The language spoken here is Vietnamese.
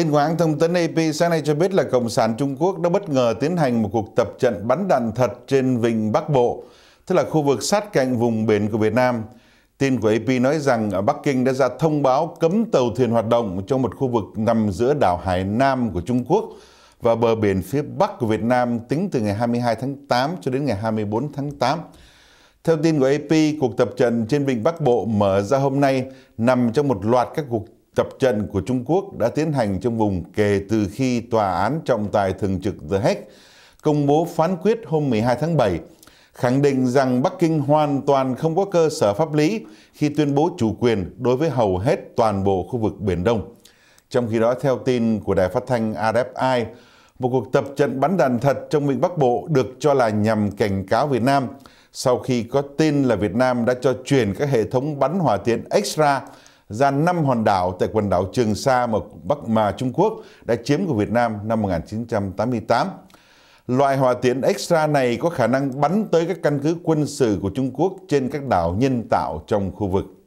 Tin của hãng thông tấn AP sáng nay cho biết là Cộng sản Trung Quốc đã bất ngờ tiến hành một cuộc tập trận bắn đạn thật trên vịnh Bắc Bộ, tức là khu vực sát cạnh vùng biển của Việt Nam. Tin của AP nói rằng ở Bắc Kinh đã ra thông báo cấm tàu thuyền hoạt động trong một khu vực nằm giữa đảo Hải Nam của Trung Quốc và bờ biển phía Bắc của Việt Nam tính từ ngày 22 tháng 8 cho đến ngày 24 tháng 8. Theo tin của AP, cuộc tập trận trên vịnh Bắc Bộ mở ra hôm nay nằm trong một loạt các cuộc Tập trận của Trung Quốc đã tiến hành trong vùng kể từ khi Tòa án trọng tài thường trực The Hague công bố phán quyết hôm 12 tháng 7, khẳng định rằng Bắc Kinh hoàn toàn không có cơ sở pháp lý khi tuyên bố chủ quyền đối với hầu hết toàn bộ khu vực Biển Đông. Trong khi đó, theo tin của đài phát thanh AFI, một cuộc tập trận bắn đạn thật trong vịnh Bắc Bộ được cho là nhằm cảnh cáo Việt Nam sau khi có tin là Việt Nam đã cho chuyển các hệ thống bắn hỏa tiễn extra ra năm hòn đảo tại quần đảo Trường Sa mà Bắc mà Trung Quốc đã chiếm của Việt Nam năm 1988. Loại hỏa tiễn extra này có khả năng bắn tới các căn cứ quân sự của Trung Quốc trên các đảo nhân tạo trong khu vực.